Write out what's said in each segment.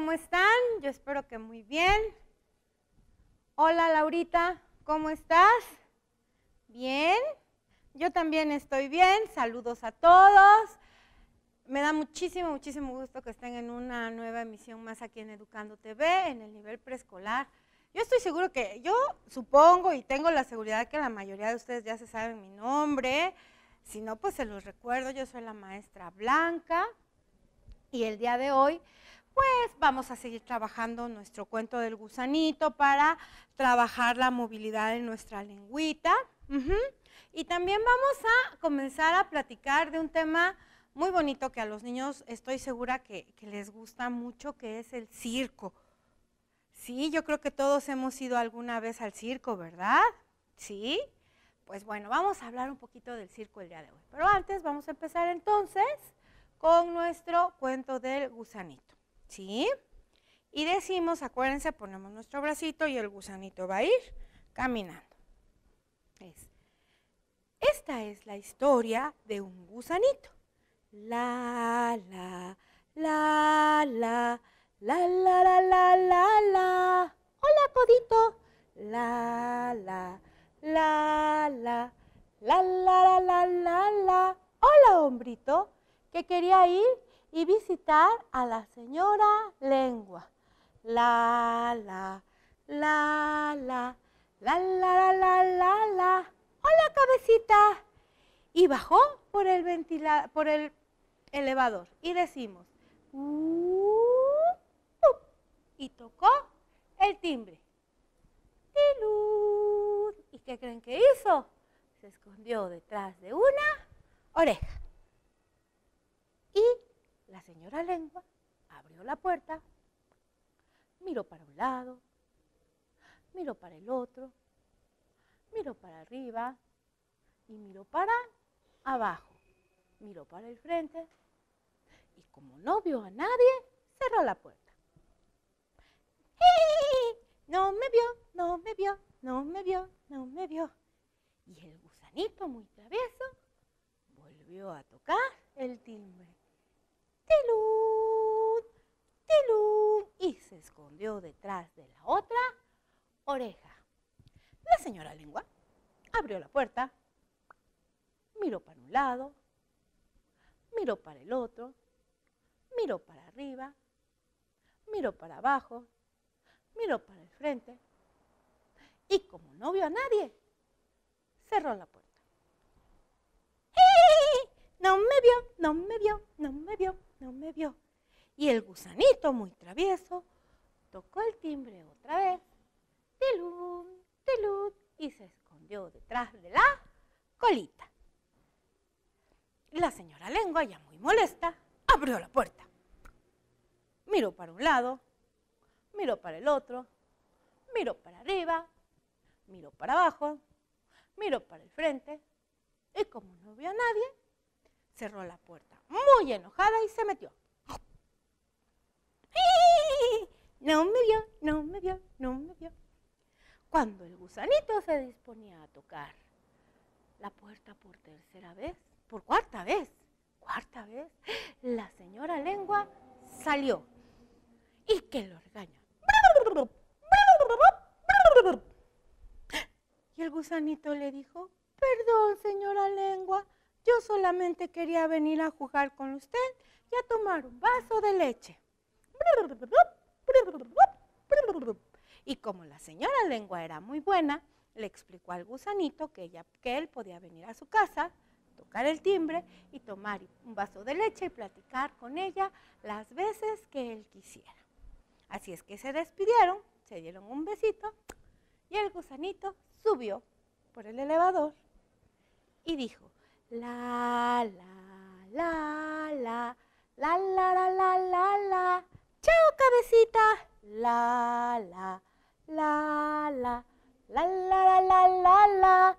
¿cómo están? Yo espero que muy bien. Hola, Laurita, ¿cómo estás? Bien. Yo también estoy bien. Saludos a todos. Me da muchísimo, muchísimo gusto que estén en una nueva emisión más aquí en Educando TV, en el nivel preescolar. Yo estoy seguro que, yo supongo y tengo la seguridad que la mayoría de ustedes ya se saben mi nombre. Si no, pues se los recuerdo, yo soy la maestra Blanca y el día de hoy pues vamos a seguir trabajando nuestro cuento del gusanito para trabajar la movilidad en nuestra lengüita. Y también vamos a comenzar a platicar de un tema muy bonito que a los niños estoy segura que, que les gusta mucho, que es el circo. Sí, yo creo que todos hemos ido alguna vez al circo, ¿verdad? Sí. Pues bueno, vamos a hablar un poquito del circo el día de hoy. Pero antes vamos a empezar entonces con nuestro cuento del gusanito. ¿sí? Y decimos, acuérdense, ponemos nuestro bracito y el gusanito va a ir caminando. Esta es la historia de un gusanito. La, la, la, la, la, la, la, la, la, la. Hola, codito. La, la, la, la, la, la, la, la, la, la. Hola, hombrito, que quería ir y visitar a la señora Lengua. La, la, la, la, la, la, la, la, la, la. Hola, cabecita. Y bajó por el, ventilador, por el elevador y decimos, uh, uh" y tocó el timbre. ¡Tilú! ¿Y qué creen que hizo? Se escondió detrás de una oreja. Y la señora Lengua abrió la puerta, miró para un lado, miró para el otro, miró para arriba y miró para abajo, miró para el frente y como no vio a nadie, cerró la puerta. ¡Hey! No me vio, no me vio, no me vio, no me vio. Y el gusanito muy travieso volvió a tocar el timbre. Tilú, tilú, y se escondió detrás de la otra oreja. La señora Lengua abrió la puerta, miró para un lado, miró para el otro, miró para arriba, miró para abajo, miró para el frente y como no vio a nadie, cerró la puerta. ¡Hey! No me vio, no me vio, no me vio no me vio. Y el gusanito, muy travieso, tocó el timbre otra vez, tilum, tilum, y se escondió detrás de la colita. La señora Lengua, ya muy molesta, abrió la puerta. Miró para un lado, miró para el otro, miró para arriba, miró para abajo, miró para el frente, y como no vio a nadie, cerró la puerta, muy enojada y se metió. No me vio, no me vio, no me vio. Cuando el gusanito se disponía a tocar la puerta por tercera vez, por cuarta vez, cuarta vez, la señora lengua salió. Y que lo regaña. Y el gusanito le dijo, perdón señora lengua, yo solamente quería venir a jugar con usted y a tomar un vaso de leche. Y como la señora lengua era muy buena, le explicó al gusanito que, ella, que él podía venir a su casa, tocar el timbre y tomar un vaso de leche y platicar con ella las veces que él quisiera. Así es que se despidieron, se dieron un besito y el gusanito subió por el elevador y dijo, la, la, la, la, la, la, la, la, la, la. Chao, cabecita. La, la, la, la, la, la, la, la, la, la.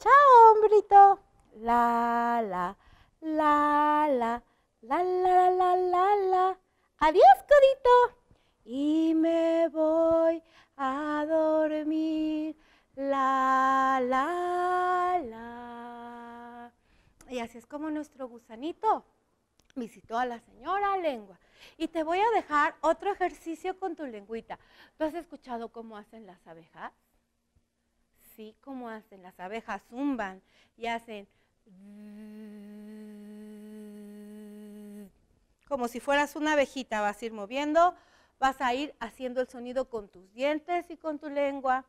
Chao, hombrito. La, la, la, la, la, la, la, la, la. Adiós, codito. Y me voy a dormir. La, la, la. Y así es como nuestro gusanito visitó a la señora lengua. Y te voy a dejar otro ejercicio con tu lengüita. ¿Tú has escuchado cómo hacen las abejas? Sí, cómo hacen. Las abejas zumban y hacen como si fueras una abejita, vas a ir moviendo, vas a ir haciendo el sonido con tus dientes y con tu lengua,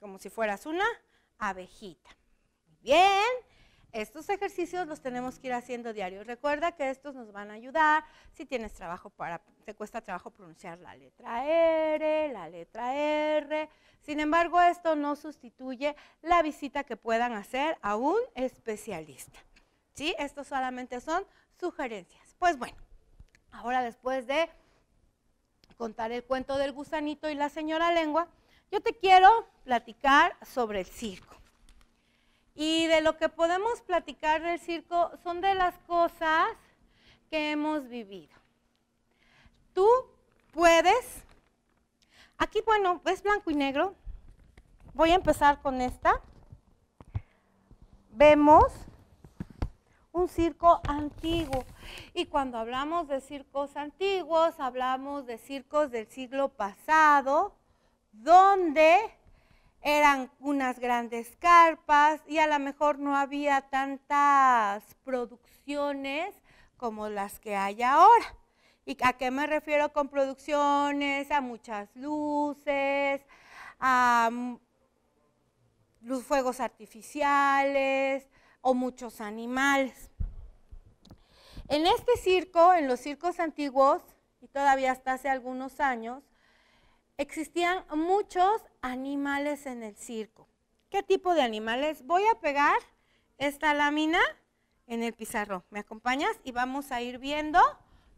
como si fueras una abejita. Bien, estos ejercicios los tenemos que ir haciendo diario. Recuerda que estos nos van a ayudar si tienes trabajo para, te cuesta trabajo pronunciar la letra R, la letra R. Sin embargo, esto no sustituye la visita que puedan hacer a un especialista. ¿Sí? Estos solamente son sugerencias. Pues bueno, ahora después de contar el cuento del gusanito y la señora lengua, yo te quiero platicar sobre el circo. Y de lo que podemos platicar del circo son de las cosas que hemos vivido. Tú puedes, aquí bueno, es blanco y negro. Voy a empezar con esta. Vemos un circo antiguo. Y cuando hablamos de circos antiguos, hablamos de circos del siglo pasado, donde eran unas grandes carpas y a lo mejor no había tantas producciones como las que hay ahora. ¿Y a qué me refiero con producciones? A muchas luces, a mm, los fuegos artificiales o muchos animales. En este circo, en los circos antiguos, y todavía hasta hace algunos años, existían muchos animales en el circo. ¿Qué tipo de animales? Voy a pegar esta lámina en el pizarrón. ¿Me acompañas? Y vamos a ir viendo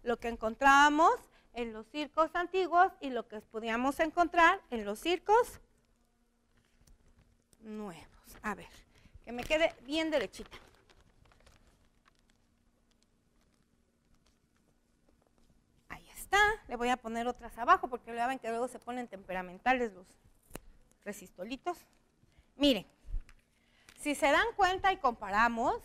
lo que encontrábamos en los circos antiguos y lo que podíamos encontrar en los circos nuevos. A ver, que me quede bien derechita. le voy a poner otras abajo porque ya que luego se ponen temperamentales los resistolitos. Miren, si se dan cuenta y comparamos,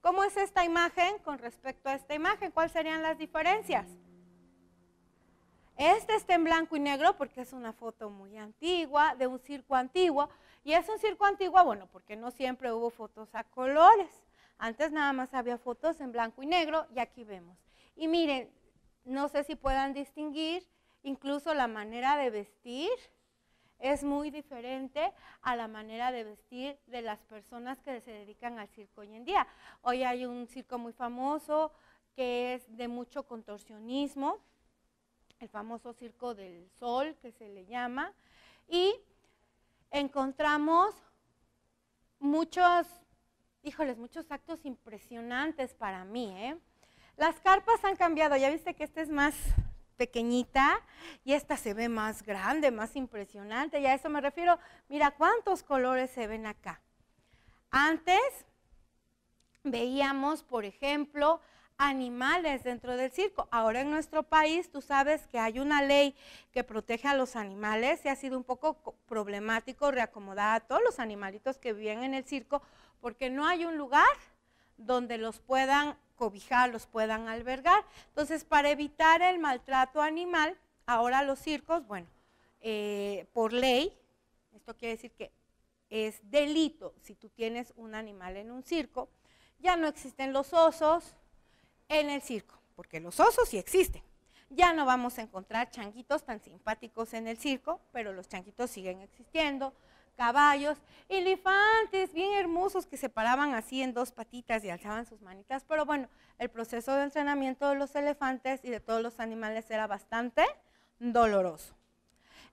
¿cómo es esta imagen con respecto a esta imagen? ¿Cuáles serían las diferencias? Este está en blanco y negro porque es una foto muy antigua, de un circo antiguo. Y es un circo antiguo, bueno, porque no siempre hubo fotos a colores. Antes nada más había fotos en blanco y negro y aquí vemos. Y miren, no sé si puedan distinguir, incluso la manera de vestir es muy diferente a la manera de vestir de las personas que se dedican al circo hoy en día. Hoy hay un circo muy famoso que es de mucho contorsionismo, el famoso circo del sol que se le llama, y encontramos muchos, híjoles, muchos actos impresionantes para mí, ¿eh? Las carpas han cambiado, ya viste que esta es más pequeñita y esta se ve más grande, más impresionante. Y a eso me refiero. Mira cuántos colores se ven acá. Antes veíamos, por ejemplo, animales dentro del circo. Ahora en nuestro país tú sabes que hay una ley que protege a los animales y ha sido un poco problemático reacomodar a todos los animalitos que viven en el circo porque no hay un lugar donde los puedan cobijar, los puedan albergar. Entonces, para evitar el maltrato animal, ahora los circos, bueno, eh, por ley, esto quiere decir que es delito si tú tienes un animal en un circo, ya no existen los osos en el circo, porque los osos sí existen. Ya no vamos a encontrar changuitos tan simpáticos en el circo, pero los changuitos siguen existiendo, caballos, elefantes bien hermosos que se paraban así en dos patitas y alzaban sus manitas. Pero bueno, el proceso de entrenamiento de los elefantes y de todos los animales era bastante doloroso.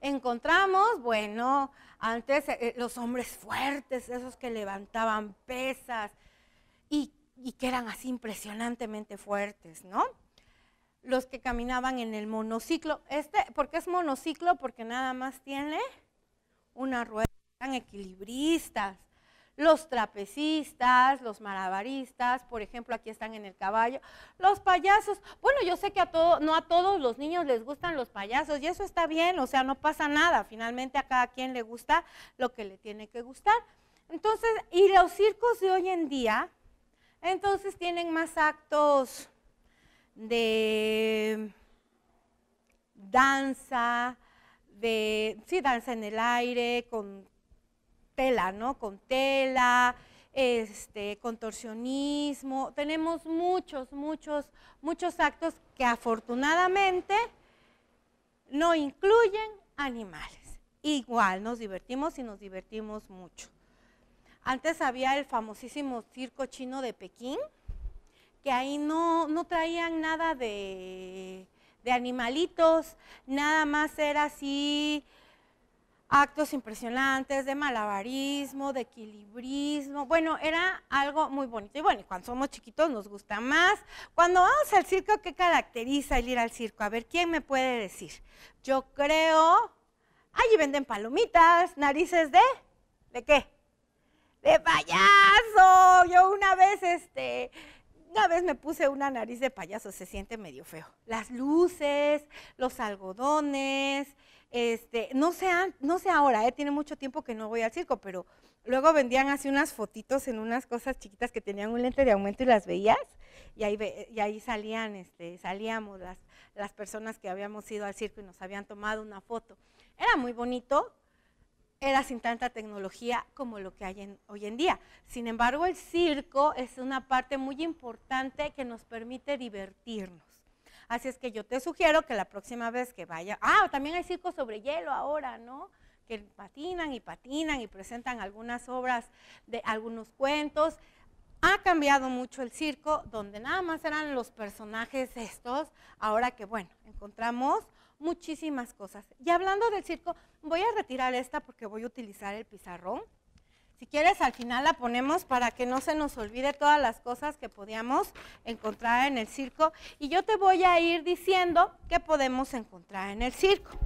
Encontramos, bueno, antes eh, eh, los hombres fuertes, esos que levantaban pesas y, y que eran así impresionantemente fuertes, ¿no? Los que caminaban en el monociclo. Este, ¿Por qué es monociclo? Porque nada más tiene una rueda están equilibristas, los trapecistas, los marabaristas, por ejemplo, aquí están en el caballo, los payasos. Bueno, yo sé que a todo, no a todos los niños les gustan los payasos y eso está bien, o sea, no pasa nada, finalmente a cada quien le gusta lo que le tiene que gustar. Entonces, y los circos de hoy en día, entonces tienen más actos de danza, de, sí, danza en el aire, con tela, ¿no? Con tela, este, contorsionismo. Tenemos muchos, muchos, muchos actos que afortunadamente no incluyen animales. Igual nos divertimos y nos divertimos mucho. Antes había el famosísimo circo chino de Pekín, que ahí no, traían nada de animalitos, nada más era así actos impresionantes de malabarismo, de equilibrismo. Bueno, era algo muy bonito. Y bueno, cuando somos chiquitos nos gusta más. Cuando vamos al circo, ¿qué caracteriza el ir al circo? A ver, ¿quién me puede decir? Yo creo, allí venden palomitas, narices de, ¿de qué? De payaso. Yo una vez, este, una vez me puse una nariz de payaso, se siente medio feo. Las luces, los algodones, este, no sé, ahora, eh, tiene mucho tiempo que no voy al circo, pero luego vendían así unas fotitos en unas cosas chiquitas que tenían un lente de aumento y las veías, y ahí, y salían, este, salíamos las, personas que habíamos ido al circo y nos habían tomado una foto. Era muy bonito, era sin tanta tecnología como lo que hay hoy en día. Sin embargo, el circo es una parte muy importante que nos permite divertirnos. Así es que yo te sugiero que la próxima vez que vaya, ah, también hay circo sobre hielo ahora, ¿no? Que patinan y patinan y presentan algunas obras de algunos cuentos. Ha cambiado mucho el circo, donde nada más eran los personajes estos, ahora que bueno, encontramos muchísimas cosas. Y hablando del circo, voy a retirar esta porque voy a utilizar el pizarrón. Si quieres, al final la ponemos para que no se nos olvide todas las cosas que podíamos encontrar en el circo. Y yo te voy a ir diciendo qué podemos encontrar en el circo.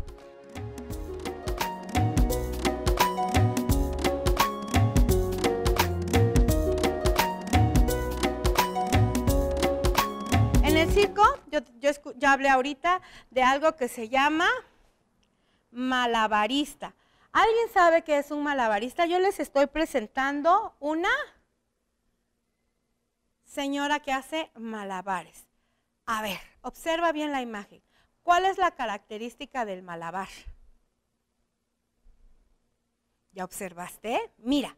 En el circo, yo, hablé ahorita de algo que se llama malabarista. ¿Alguien sabe qué es un malabarista? Yo les estoy presentando una señora que hace malabares. A ver, observa bien la imagen. ¿Cuál es la característica del malabar? ¿Ya observaste? Mira,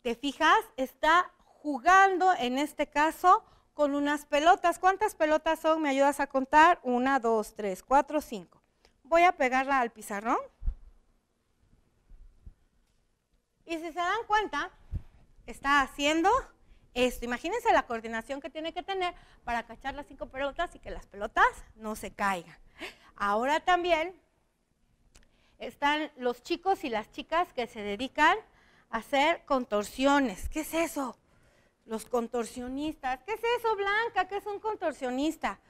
te fijas, está jugando en este caso con unas pelotas. ¿Cuántas pelotas son? ¿Me ayudas a contar? Una, dos, tres, cuatro, cinco. Voy a pegarla al pizarrón. Y si se dan cuenta, está haciendo esto. Imagínense la coordinación que tiene que tener para cachar las cinco pelotas y que las pelotas no se caigan. Ahora también están los chicos y las chicas que se dedican a hacer contorsiones. ¿Qué es eso? Los contorsionistas. ¿Qué es eso, Blanca? ¿Qué es un contorsionista?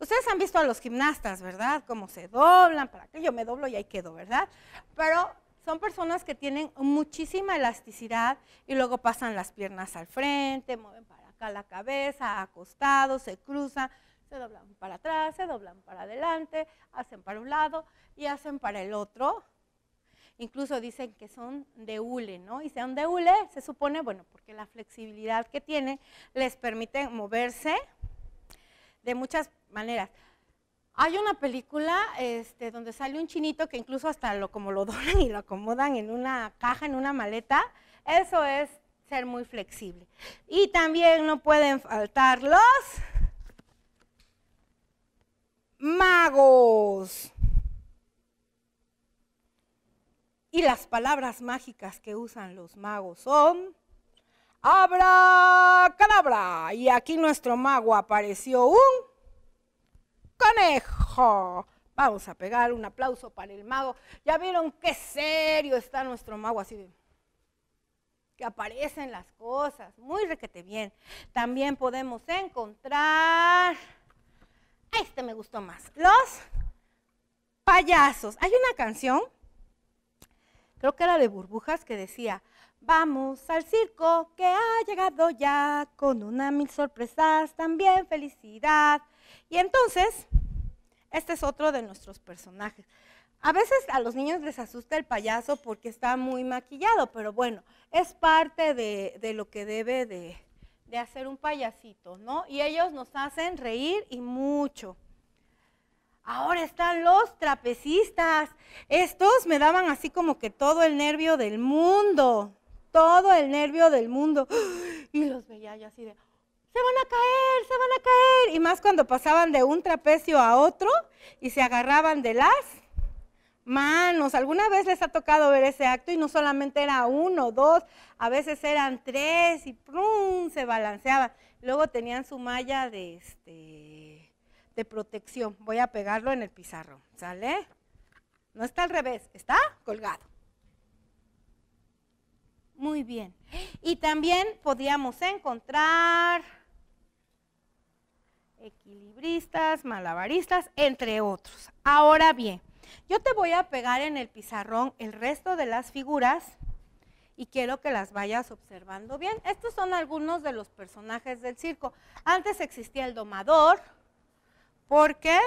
Ustedes han visto a los gimnastas, ¿verdad? Cómo se doblan, para que yo me doblo y ahí quedo, ¿verdad? Pero son personas que tienen muchísima elasticidad y luego pasan las piernas al frente, mueven para acá la cabeza, acostados, se cruzan, se doblan para atrás, se doblan para adelante, hacen para un lado y hacen para el otro. Incluso dicen que son de hule, ¿no? Y sean de hule, se supone, bueno, porque la flexibilidad que tienen les permite moverse de muchas maneras. Hay una película este, donde sale un chinito que incluso hasta lo como lo donan y lo acomodan en una caja, en una maleta. Eso es ser muy flexible. Y también no pueden faltar los magos. Y las palabras mágicas que usan los magos son abracadabra. Y aquí nuestro mago apareció un conejo. Vamos a pegar un aplauso para el mago. Ya vieron qué serio está nuestro mago, así de que aparecen las cosas, muy requete bien. También podemos encontrar, este me gustó más, los payasos. Hay una canción, creo que era de burbujas, que decía, vamos al circo que ha llegado ya, con una mil sorpresas, también felicidad. Y entonces, este es otro de nuestros personajes. A veces a los niños les asusta el payaso porque está muy maquillado, pero bueno, es parte de, lo que debe de, de hacer un payasito, ¿no? Y ellos nos hacen reír y mucho. Ahora están los trapecistas. Estos me daban así como que todo el nervio del mundo, todo el nervio del mundo. Y los veía yo así de, se van a caer, se van a caer. Y más cuando pasaban de un trapecio a otro y se agarraban de las manos. ¿Alguna vez les ha tocado ver ese acto? Y no solamente era uno, dos, a veces eran tres y ¡prum! se balanceaban. Luego tenían su malla de, este, de protección. Voy a pegarlo en el pizarro, ¿sale? No está al revés, está colgado. Muy bien. Y también podíamos encontrar equilibristas, malabaristas, entre otros. Ahora bien, yo te voy a pegar en el pizarrón el resto de las figuras y quiero que las vayas observando bien. Estos son algunos de los personajes del circo. Antes existía el domador porque,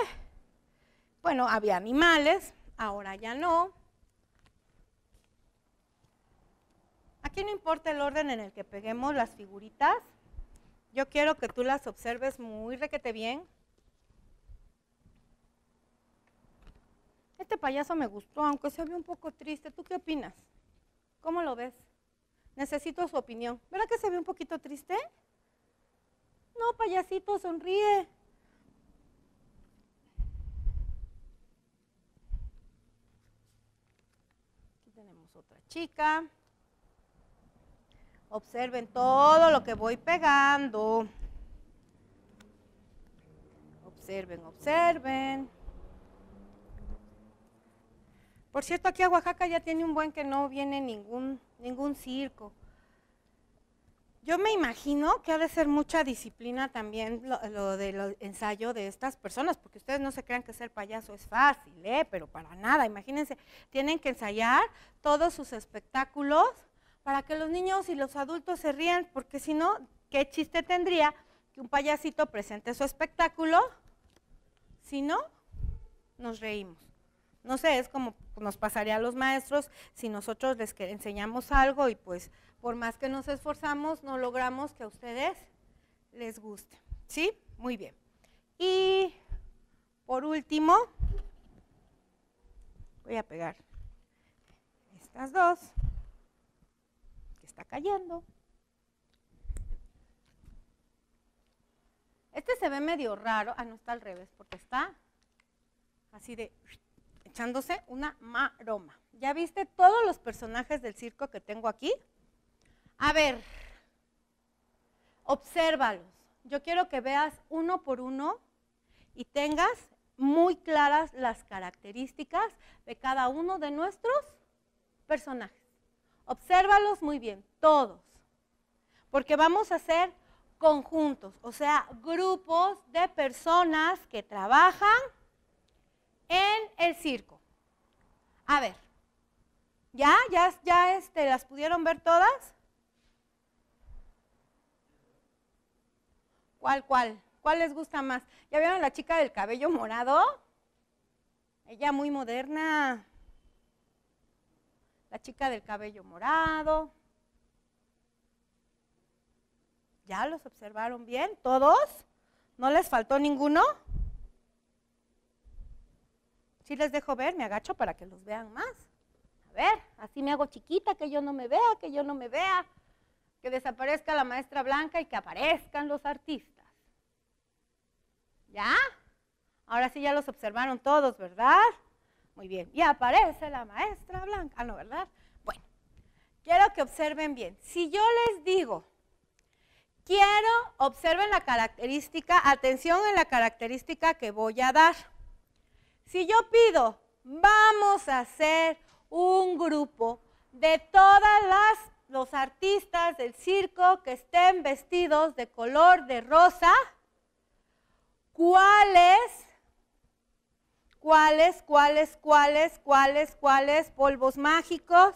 bueno, había animales, ahora ya no. Aquí no importa el orden en el que peguemos las figuritas. Yo quiero que tú las observes muy requete bien. Este payaso me gustó, aunque se ve un poco triste. ¿Tú qué opinas? ¿Cómo lo ves? Necesito su opinión. ¿Verdad que se ve un poquito triste? No, payasito, sonríe. Aquí tenemos otra chica. Observen todo lo que voy pegando. Observen, observen. Por cierto, aquí a Oaxaca ya tiene un buen que no viene ningún, ningún circo. Yo me imagino que ha de ser mucha disciplina también lo, del ensayo de estas personas, porque ustedes no se crean que ser payaso es fácil, ¿eh? pero para nada. Imagínense, tienen que ensayar todos sus espectáculos para que los niños y los adultos se rían, porque si no, ¿qué chiste tendría que un payasito presente su espectáculo? Si no, nos reímos. No sé, es como nos pasaría a los maestros si nosotros les enseñamos algo y pues por más que nos esforzamos, no logramos que a ustedes les guste. ¿Sí? Muy bien. Y por último, voy a pegar estas dos está cayendo. Este se ve medio raro. Ah, no, está al revés, porque está así de echándose una maroma. ¿Ya viste todos los personajes del circo que tengo aquí? A ver, obsérvalos. Yo quiero que veas uno por uno y tengas muy claras las características de cada uno de nuestros personajes. Obsérvalos muy bien, todos. Porque vamos a hacer conjuntos, o sea, grupos de personas que trabajan en el circo. A ver, ¿ya? ¿Ya, ya este, las pudieron ver todas? ¿Cuál, cuál? ¿Cuál les gusta más? ¿Ya vieron la chica del cabello morado? Ella muy moderna la chica del cabello morado. ¿Ya los observaron bien? ¿Todos? ¿No les faltó ninguno? Si les dejo ver, me agacho para que los vean más. A ver, así me hago chiquita, que yo no me vea, que yo no me vea, que desaparezca la maestra blanca y que aparezcan los artistas. ¿Ya? Ahora sí ya los observaron todos, ¿verdad? Muy bien. Y aparece la maestra blanca, ah, ¿no, verdad? Bueno, quiero que observen bien. Si yo les digo, quiero, observen la característica, atención en la característica que voy a dar. Si yo pido, vamos a hacer un grupo de todas las los artistas del circo que estén vestidos de color de rosa, ¿cuáles ¿Cuáles, cuáles, cuáles, cuáles, cuáles polvos mágicos?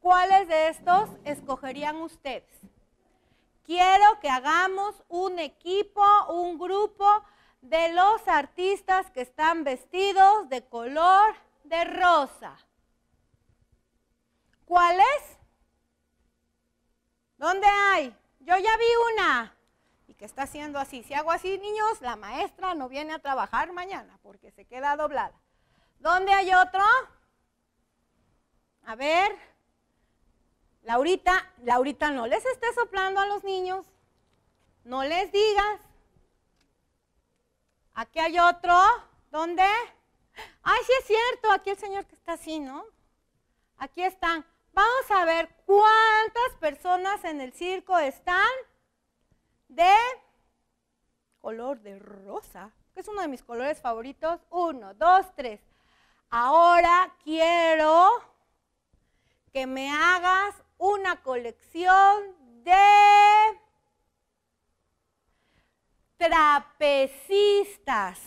¿Cuáles de estos escogerían ustedes? Quiero que hagamos un equipo, un grupo de los artistas que están vestidos de color de rosa. ¿Cuáles? ¿Dónde hay? Yo ya vi una que está haciendo así. Si hago así, niños, la maestra no viene a trabajar mañana porque se queda doblada. ¿Dónde hay otro? A ver, Laurita, Laurita, no les esté soplando a los niños. No les digas. Aquí hay otro. ¿Dónde? Ay, sí es cierto, aquí el señor que está así, ¿no? Aquí están. Vamos a ver cuántas personas en el circo están de color de rosa, que es uno de mis colores favoritos. Uno, dos, tres. Ahora quiero que me hagas una colección de trapecistas.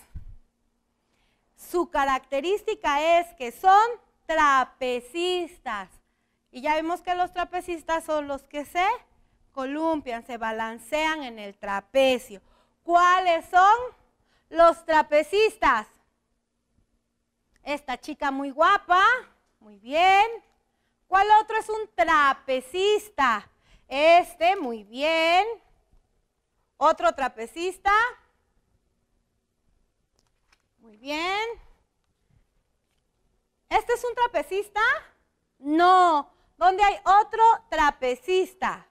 Su característica es que son trapecistas. Y ya vimos que los trapecistas son los que se se balancean en el trapecio. ¿Cuáles son los trapecistas? Esta chica muy guapa, muy bien. ¿Cuál otro es un trapecista? Este, muy bien. Otro trapecista. Muy bien. ¿Este es un trapecista? No. ¿Dónde hay otro trapecista?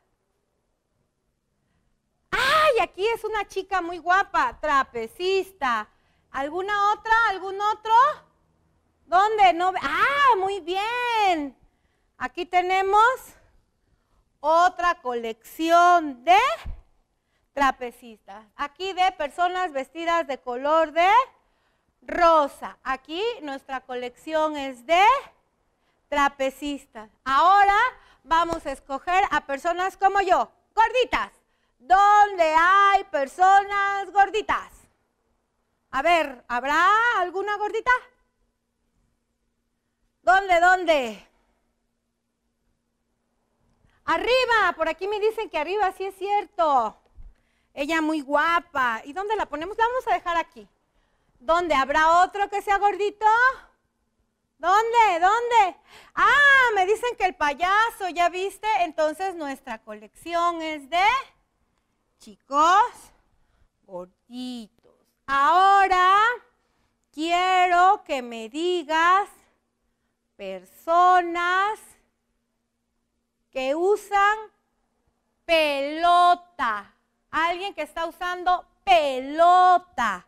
ay, aquí es una chica muy guapa, trapecista. ¿Alguna otra? ¿Algún otro? ¿Dónde? No, ah, muy bien. Aquí tenemos otra colección de trapecistas. Aquí de personas vestidas de color de rosa. Aquí nuestra colección es de trapecistas. Ahora vamos a escoger a personas como yo, gorditas. ¿Dónde hay personas gorditas. A ver, ¿habrá alguna gordita? ¿Dónde, dónde? Arriba, por aquí me dicen que arriba, sí es cierto. Ella muy guapa. ¿Y dónde la ponemos? La vamos a dejar aquí. ¿Dónde? ¿Habrá otro que sea gordito? ¿Dónde? ¿Dónde? Ah, me dicen que el payaso, ¿ya viste? Entonces nuestra colección es de chicos, gorditos. Ahora quiero que me digas personas que usan pelota. Alguien que está usando pelota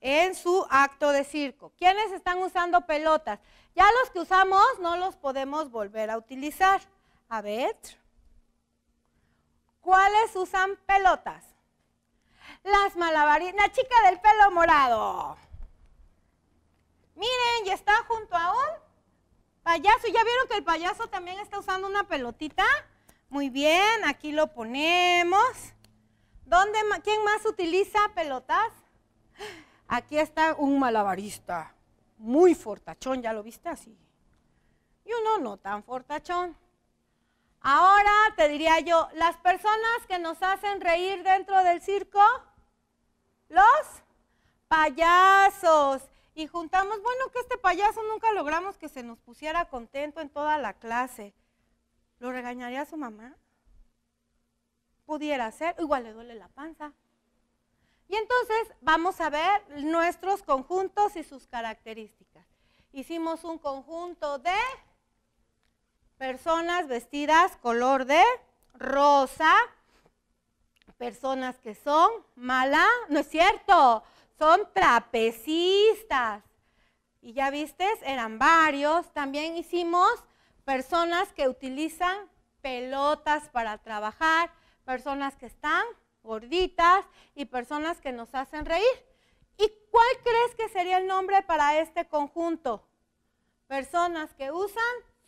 en su acto de circo. ¿Quiénes están usando pelotas? Ya los que usamos no los podemos volver a utilizar. A ver. ¿Cuáles usan pelotas? Las malabaristas. La chica del pelo morado. Miren, y está junto a un payaso. ¿Ya vieron que el payaso también está usando una pelotita? Muy bien, aquí lo ponemos. ¿Dónde, ¿Quién más utiliza pelotas? Aquí está un malabarista, muy fortachón, ¿ya lo viste así? Y uno no tan fortachón. Ahora te diría yo, las personas que nos hacen reír dentro del circo, los payasos. Y juntamos, bueno, que este payaso nunca logramos que se nos pusiera contento en toda la clase. ¿Lo regañaría su mamá? Pudiera ser, igual le duele la panza. Y entonces vamos a ver nuestros conjuntos y sus características. Hicimos un conjunto de Personas vestidas color de rosa. Personas que son mala, no es cierto, son trapecistas. Y ya viste, eran varios. También hicimos personas que utilizan pelotas para trabajar, personas que están gorditas y personas que nos hacen reír. ¿Y cuál crees que sería el nombre para este conjunto? Personas que usan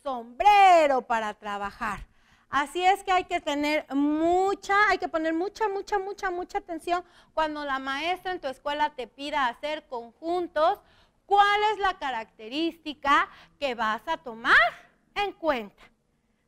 sombrero para trabajar. Así es que hay que tener mucha, hay que poner mucha, mucha, mucha, mucha atención cuando la maestra en tu escuela te pida hacer conjuntos, cuál es la característica que vas a tomar en cuenta.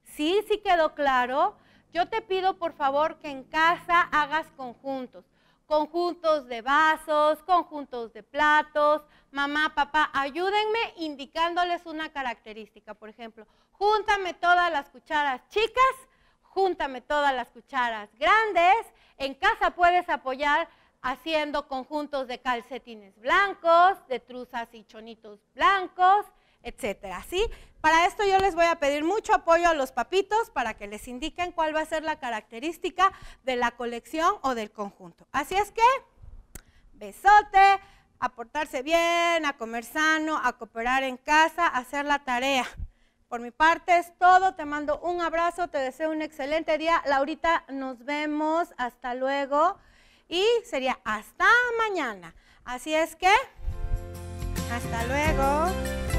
Sí, sí quedó claro. Yo te pido por favor que en casa hagas conjuntos conjuntos de vasos, conjuntos de platos. Mamá, papá, ayúdenme indicándoles una característica. Por ejemplo, júntame todas las cucharas chicas, júntame todas las cucharas grandes. En casa puedes apoyar haciendo conjuntos de calcetines blancos, de truzas y chonitos blancos etcétera, ¿sí? Para esto yo les voy a pedir mucho apoyo a los papitos para que les indiquen cuál va a ser la característica de la colección o del conjunto. Así es que, besote, a portarse bien, a comer sano, a cooperar en casa, a hacer la tarea. Por mi parte es todo, te mando un abrazo, te deseo un excelente día. Laurita, nos vemos, hasta luego y sería hasta mañana. Así es que, hasta luego.